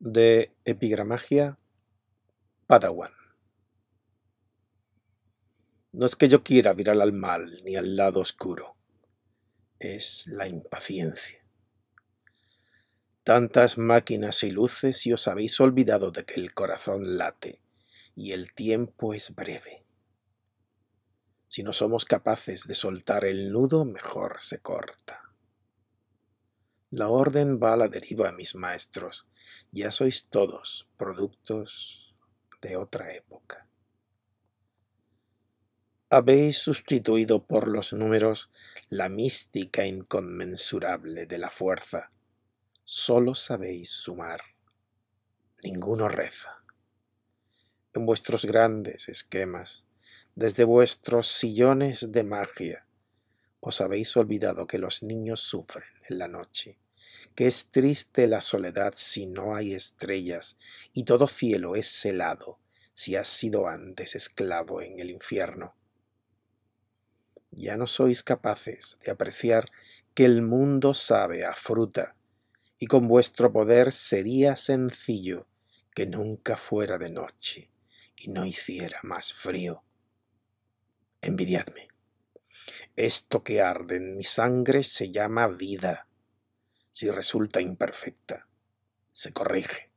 de epigramagia Padawan. No es que yo quiera virar al mal ni al lado oscuro, es la impaciencia. Tantas máquinas y luces y os habéis olvidado de que el corazón late y el tiempo es breve. Si no somos capaces de soltar el nudo, mejor se corta. La orden va a la deriva, mis maestros, ya sois todos productos de otra época. Habéis sustituido por los números la mística inconmensurable de la fuerza. Solo sabéis sumar. Ninguno reza. En vuestros grandes esquemas, desde vuestros sillones de magia, os habéis olvidado que los niños sufren en la noche que es triste la soledad si no hay estrellas, y todo cielo es helado si has sido antes esclavo en el infierno. Ya no sois capaces de apreciar que el mundo sabe a fruta, y con vuestro poder sería sencillo que nunca fuera de noche y no hiciera más frío. Envidiadme. Esto que arde en mi sangre se llama vida si resulta imperfecta, se corrige.